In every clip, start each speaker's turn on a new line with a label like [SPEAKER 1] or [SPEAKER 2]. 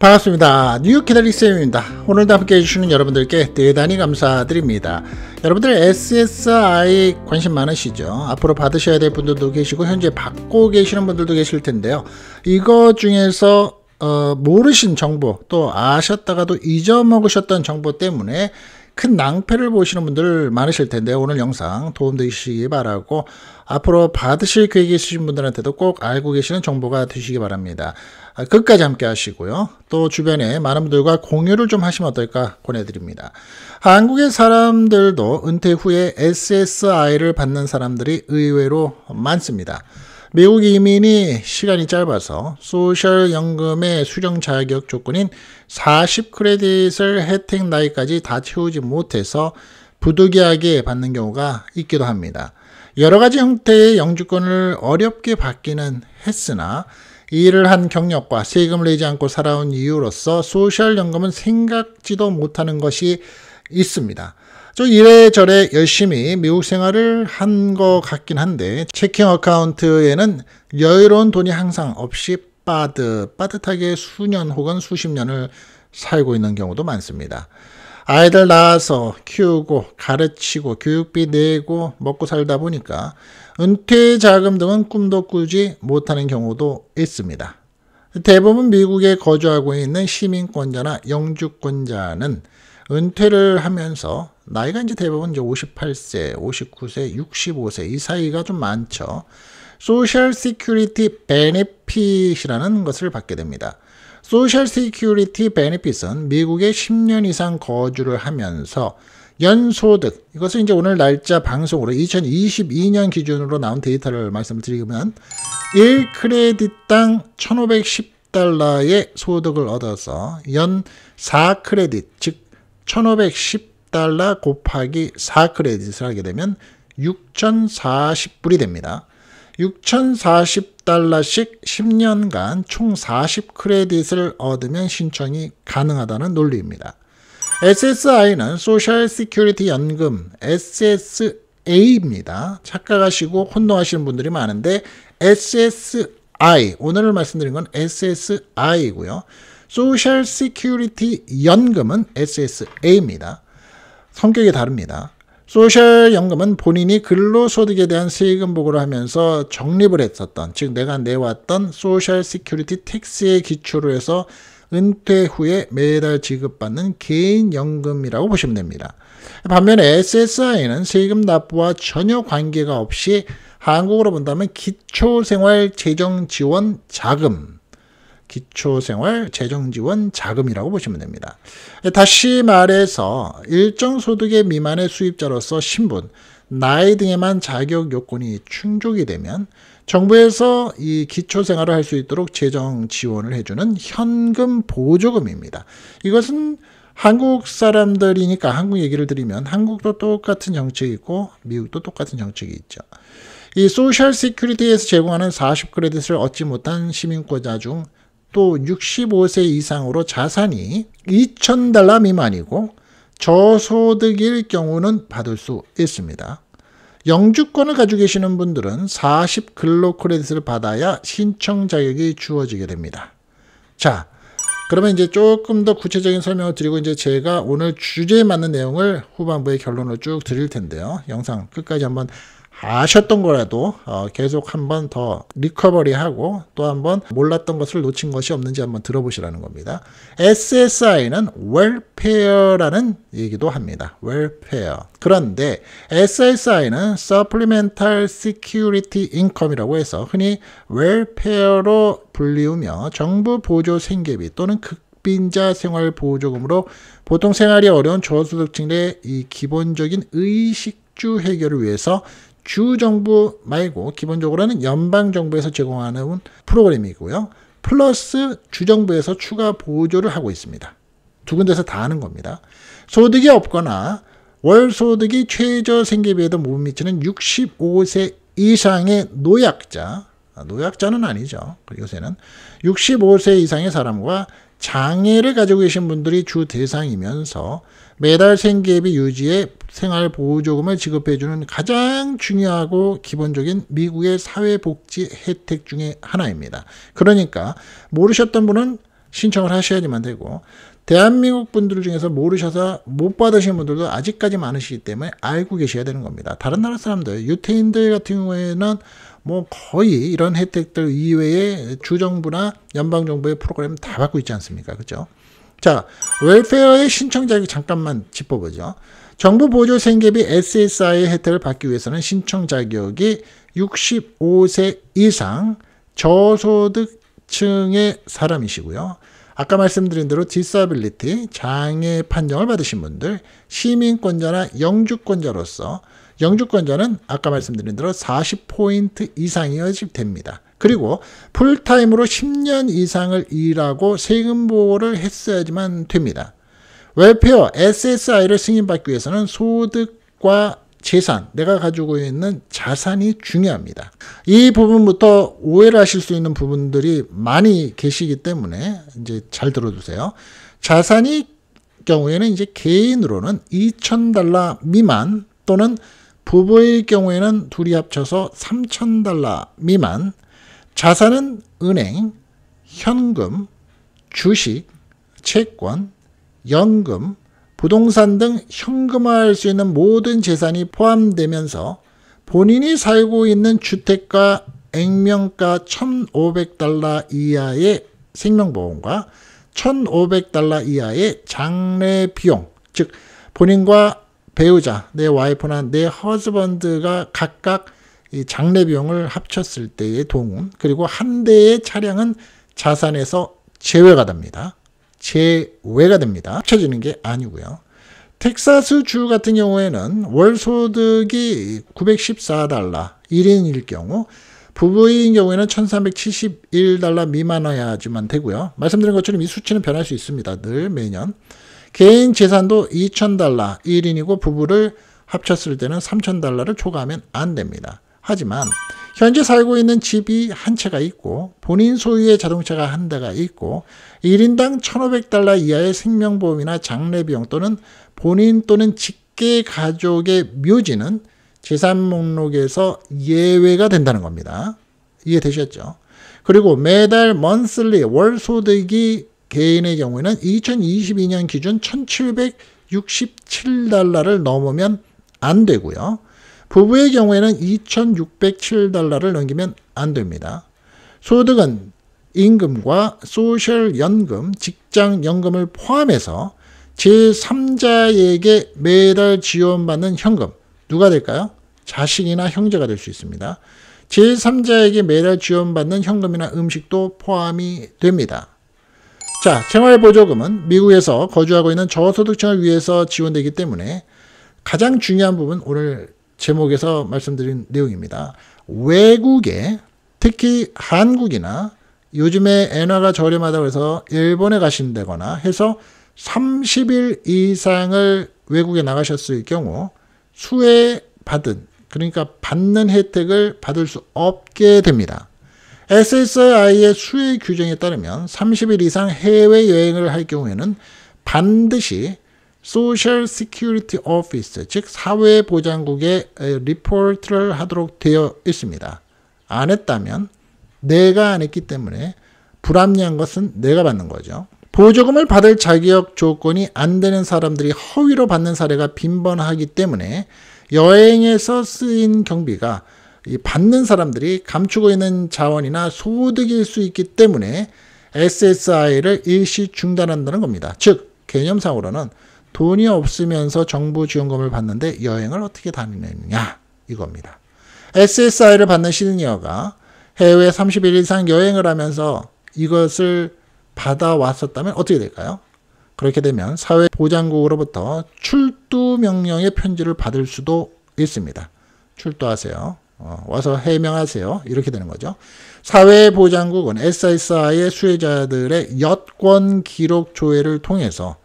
[SPEAKER 1] 반갑습니다. 뉴욕 키다리쌤입니다. 오늘도 함께 해주시는 여러분들께 대단히 감사드립니다. 여러분들 SSI 관심 많으시죠? 앞으로 받으셔야 될 분들도 계시고 현재 받고 계시는 분들도 계실 텐데요. 이거 중에서 어, 모르신 정보 또 아셨다가도 잊어먹으셨던 정보 때문에 큰 낭패를 보시는 분들 많으실 텐데 오늘 영상 도움되시기 바라고 앞으로 받으실 계획이 있으신 분들한테도 꼭 알고 계시는 정보가 되시기 바랍니다. 아, 끝까지 함께 하시고요. 또 주변에 많은 분들과 공유를 좀 하시면 어떨까 권해드립니다. 한국의 사람들도 은퇴 후에 SSI를 받는 사람들이 의외로 많습니다. 미국 이민이 시간이 짧아서 소셜연금의 수령 자격 조건인 40크레딧을 혜택 나이까지 다 채우지 못해서 부득이하게 받는 경우가 있기도 합니다. 여러 가지 형태의 영주권을 어렵게 받기는 했으나 일을 한 경력과 세금을 내지 않고 살아온 이유로서 소셜연금은 생각지도 못하는 것이 있습니다. 좀 이래저래 열심히 미국 생활을 한 것 같긴 한데 체킹 어카운트에는 여유로운 돈이 항상 없이 빠듯 빠듯하게 수년 혹은 수십 년을 살고 있는 경우도 많습니다. 아이들 낳아서 키우고 가르치고 교육비 내고 먹고 살다 보니까 은퇴 자금 등은 꿈도 꾸지 못하는 경우도 있습니다. 대부분 미국에 거주하고 있는 시민권자나 영주권자는 은퇴를 하면서 나이가 이제 대부분 이제 58세, 59세, 65세 이 사이가 좀 많죠. 소셜 시큐리티 베네핏이라는 것을 받게 됩니다. 소셜 시큐리티 베네핏은 미국에 10년 이상 거주를 하면서 연소득 이것은 이제 오늘 날짜 방송으로 2022년 기준으로 나온 데이터를 말씀드리면 1크레딧당 1510달러의 소득을 얻어서 연 4크레딧 즉1510 10달러 곱하기 4 크레딧을 하게 되면 6,040불이 됩니다. 6,040달러씩 10년간 총 40크레딧을 얻으면 신청이 가능하다는 논리입니다. SSI는 소셜 시큐리티 연금 SSA입니다. 착각하시고 혼동하시는 분들이 많은데 SSI 오늘 말씀드린 건 SSI이고요. 소셜 시큐리티 연금은 SSA입니다. 성격이 다릅니다. 소셜연금은 본인이 근로소득에 대한 세금 보고를 하면서 적립을 했었던, 즉 내가 내왔던 소셜 시큐리티 택스의 기초로 해서 은퇴 후에 매달 지급받는 개인연금이라고 보시면 됩니다. 반면에 SSI는 세금 납부와 전혀 관계가 없이 한국으로 본다면 기초생활재정지원 자금 기초생활 재정지원 자금이라고 보시면 됩니다. 다시 말해서 일정 소득의 미만의 수입자로서 신분, 나이 등에만 자격 요건이 충족이 되면 정부에서 이 기초생활을 할 수 있도록 재정 지원을 해주는 현금 보조금입니다. 이것은 한국 사람들이니까 한국 얘기를 드리면 한국도 똑같은 정책이 있고 미국도 똑같은 정책이 있죠. 이 소셜 시큐리티에서 제공하는 40 크레딧을 얻지 못한 시민권자 중또 65세 이상으로 자산이 2천달러 미만이고 저소득일 경우는 받을 수 있습니다. 영주권을 가지고 계시는 분들은 40 근로 크레딧을 받아야 신청 자격이 주어지게 됩니다. 자, 그러면 이제 조금 더 구체적인 설명을 드리고 이제 제가 오늘 주제에 맞는 내용을 후반부에 결론을 쭉 드릴 텐데요. 영상 끝까지 한번 아셨던 거라도 어 계속 한 번 더 리커버리하고 또 한 번 몰랐던 것을 놓친 것이 없는지 한번 들어보시라는 겁니다. SSI는 웰페어라는 얘기도 합니다. 웰페어. 그런데 SSI는 Supplemental Security Income이라고 해서 흔히 웰페어로 불리우며 정부 보조 생계비 또는 극 빈자 생활 보조금으로 보통 생활이 어려운 저소득층의 이 기본적인 의식주 해결을 위해서 주정부 말고 기본적으로는 연방정부에서 제공하는 프로그램이고요. 플러스 주정부에서 추가 보조를 하고 있습니다. 두 군데서 다 하는 겁니다. 소득이 없거나 월 소득이 최저 생계비에도 못 미치는 65세 이상의 노약자, 아, 노약자는 아니죠. 요새는 65세 이상의 사람과 장애를 가지고 계신 분들이 주 대상이면서 매달 생계비 유지에 생활보호조금을 지급해주는 가장 중요하고 기본적인 미국의 사회복지 혜택 중의 하나입니다. 그러니까 모르셨던 분은 신청을 하셔야지만 되고 대한민국 분들 중에서 모르셔서 못 받으신 분들도 아직까지 많으시기 때문에 알고 계셔야 되는 겁니다. 다른 나라 사람들, 유태인들 같은 경우에는 뭐 거의 이런 혜택들 이외에 주정부나 연방정부의 프로그램 다 받고 있지 않습니까? 그죠? 자, 웰페어의 신청자에게 잠깐만 짚어보죠. 정부 보조 생계비 SSI의 혜택을 받기 위해서는 신청 자격이 65세 이상 저소득층의 사람이시고요. 아까 말씀드린 대로 디서빌리티 장애 판정을 받으신 분들 시민권자나 영주권자로서 영주권자는 아까 말씀드린 대로 40포인트 이상이어집 됩니다. 그리고 풀타임으로 10년 이상을 일하고 세금 보호를 했어야지만 됩니다. 웰페어 SSI를 승인받기 위해서는 소득과 재산, 내가 가지고 있는 자산이 중요합니다. 이 부분부터 오해를 하실 수 있는 부분들이 많이 계시기 때문에 이제 잘 들어주세요. 자산이 경우에는 이제 개인으로는 2 0달러 미만 또는 부부의 경우에는 둘이 합쳐서 3 0달러 미만, 자산은 은행, 현금, 주식, 채권, 연금, 부동산 등 현금화할 수 있는 모든 재산이 포함되면서 본인이 살고 있는 주택가 액면가 1,500달러 이하의 생명보험과 1,500달러 이하의 장례 비용, 즉 본인과 배우자, 내 와이프나 내 허즈번드가 각각 이 장례 비용을 합쳤을 때의 도움, 그리고 한 대의 차량은 자산에서 제외가 됩니다. 제외가 됩니다. 합쳐지는 게 아니고요. 텍사스주 같은 경우에는 월 소득이 914달러 1인일 경우 부부인 경우에는 1371달러 미만어야지만 되고요. 말씀드린 것처럼 이 수치는 변할 수 있습니다. 늘 매년. 개인 재산도 2000달러 1인이고 부부를 합쳤을 때는 3000달러를 초과하면 안 됩니다. 하지만 현재 살고 있는 집이 한 채가 있고 본인 소유의 자동차가 한 대가 있고 1인당 1,500달러 이하의 생명보험이나 장례비용 또는 본인 또는 직계 가족의 묘지는 재산 목록에서 예외가 된다는 겁니다. 이해되셨죠? 그리고 매달 먼슬리 월 소득이 개인의 경우에는 2022년 기준 1767달러를 넘으면 안 되고요. 부부의 경우에는 2,607달러를 넘기면 안 됩니다. 소득은 임금과 소셜연금, 직장연금을 포함해서 제3자에게 매달 지원받는 현금 누가 될까요? 자식이나 형제가 될 수 있습니다. 제3자에게 매달 지원받는 현금이나 음식도 포함이 됩니다. 자, 생활보조금은 미국에서 거주하고 있는 저소득층을 위해서 지원되기 때문에 가장 중요한 부분 오늘 제목에서 말씀드린 내용입니다. 외국에 특히 한국이나 요즘에 엔화가 저렴하다고 해서 일본에 가신다거나 해서 30일 이상을 외국에 나가셨을 경우 수혜 받은 그러니까 받는 혜택을 받을 수 없게 됩니다. SSI의 수혜 규정에 따르면 30일 이상 해외여행을 할 경우에는 반드시 소셜 시큐리티 s 피스즉 사회보장국에 리포트를 하도록 되어 있습니다. 안 했다면 내가 안 했기 때문에 불합리한 것은 내가 받는 거죠. 보조금을 받을 자격 조건이 안 되는 사람들이 허위로 받는 사례가 빈번하기 때문에 여행에서 쓰인 경비가 받는 사람들이 감추고 있는 자원이나 소득일 수 있기 때문에 SSI를 일시 중단한다는 겁니다. 즉 개념상으로는 돈이 없으면서 정부 지원금을 받는데 여행을 어떻게 다니느냐 이겁니다. SSI를 받는 시드니어가 해외 30일 이상 여행을 하면서 이것을 받아왔었다면 어떻게 될까요? 그렇게 되면 사회보장국으로부터 출두 명령의 편지를 받을 수도 있습니다. 출두하세요. 어, 와서 해명하세요. 이렇게 되는 거죠. 사회보장국은 SSI의 수혜자들의 여권 기록 조회를 통해서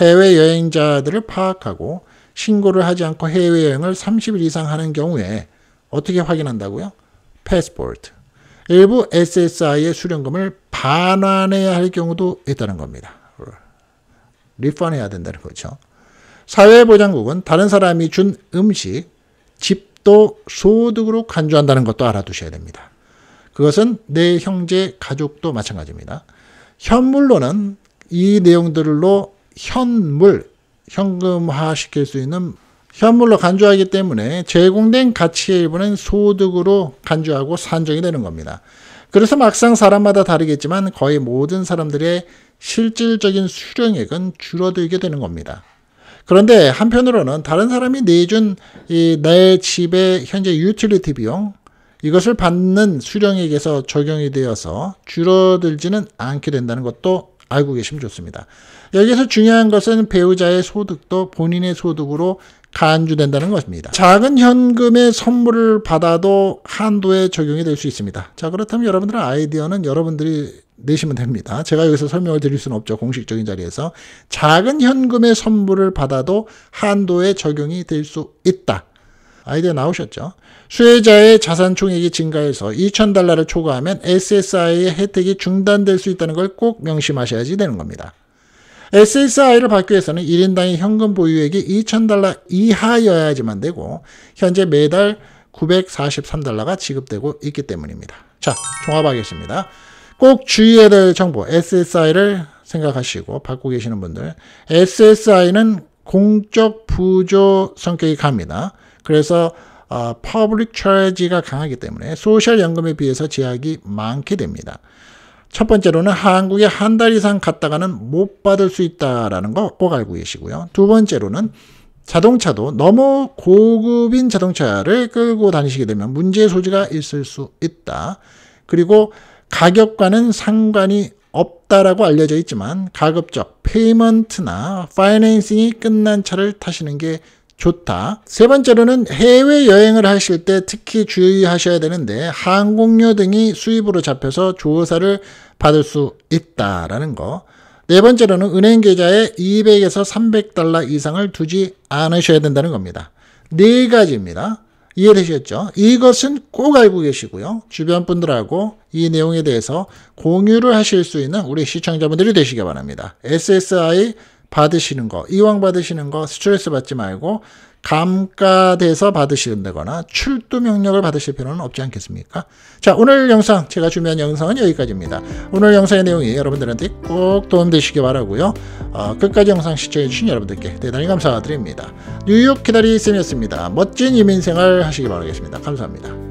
[SPEAKER 1] 해외여행자들을 파악하고 신고를 하지 않고 해외여행을 30일 이상 하는 경우에 어떻게 확인한다고요? 패스포트. 일부 SSI의 수령금을 반환해야 할 경우도 있다는 겁니다. 리펀해야 된다는 거죠. 사회보장국은 다른 사람이 준 음식, 집도 소득으로 간주한다는 것도 알아두셔야 됩니다. 그것은 내 형제, 가족도 마찬가지입니다. 현물로는 이 내용들로 현물, 현금화 시킬 수 있는 현물로 간주하기 때문에 제공된 가치의 일부는 소득으로 간주하고 산정이 되는 겁니다. 그래서 막상 사람마다 다르겠지만 거의 모든 사람들의 실질적인 수령액은 줄어들게 되는 겁니다. 그런데 한편으로는 다른 사람이 내준 이 내 집의 현재 유틸리티 비용 이것을 받는 수령액에서 적용이 되어서 줄어들지는 않게 된다는 것도 알고 계시면 좋습니다. 여기서 중요한 것은 배우자의 소득도 본인의 소득으로 간주된다는 것입니다. 작은 현금의 선물을 받아도 한도에 적용이 될 수 있습니다. 자, 그렇다면 여러분들의 아이디어는 여러분들이 내시면 됩니다. 제가 여기서 설명을 드릴 수는 없죠. 공식적인 자리에서. 작은 현금의 선물을 받아도 한도에 적용이 될 수 있다. 아이디어 나오셨죠. 수혜자의 자산 총액이 증가해서 2천 달러를 초과하면 SSI의 혜택이 중단될 수 있다는 걸 꼭 명심하셔야지 되는 겁니다. SSI를 받기 위해서는 1인당의 현금 보유액이 2천 달러 이하여야지만 되고 현재 매달 943달러가 지급되고 있기 때문입니다. 자, 종합하겠습니다. 꼭 주의해야 될 정보, SSI를 생각하시고 받고 계시는 분들, SSI는 공적 부조 성격이 갑니다. 그래서 어, 퍼블릭 처지가 강하기 때문에 소셜연금에 비해서 제약이 많게 됩니다. 첫 번째로는 한국에 한 달 이상 갔다가는 못 받을 수 있다라는 거 꼭 알고 계시고요. 두 번째로는 자동차도 너무 고급인 자동차를 끌고 다니시게 되면 문제의 소지가 있을 수 있다. 그리고 가격과는 상관이 없다라고 알려져 있지만 가급적 페이먼트나 파이낸싱이 끝난 차를 타시는 게 좋다. 세 번째로는 해외 여행을 하실 때 특히 주의하셔야 되는데 항공료 등이 수입으로 잡혀서 조사를 받을 수 있다라는 거. 네 번째로는 은행 계좌에 200에서 300달러 이상을 두지 않으셔야 된다는 겁니다. 네 가지입니다. 이해되셨죠? 이것은 꼭 알고 계시고요. 주변 분들하고 이 내용에 대해서 공유를 하실 수 있는 우리 시청자분들이 되시기 바랍니다. SSI 받으시는 거, 이왕 받으시는 거 스트레스 받지 말고 감가돼서 받으시는다거나 출두 명령을 받으실 필요는 없지 않겠습니까? 자, 오늘 영상 제가 준비한 영상은 여기까지입니다. 오늘 영상의 내용이 여러분들한테 꼭 도움되시기 바라고요. 어, 끝까지 영상 시청해주신 여러분들께 대단히 감사드립니다. 뉴욕 기다리 쌤이었습니다. 멋진 이민생활 하시기 바라겠습니다. 감사합니다.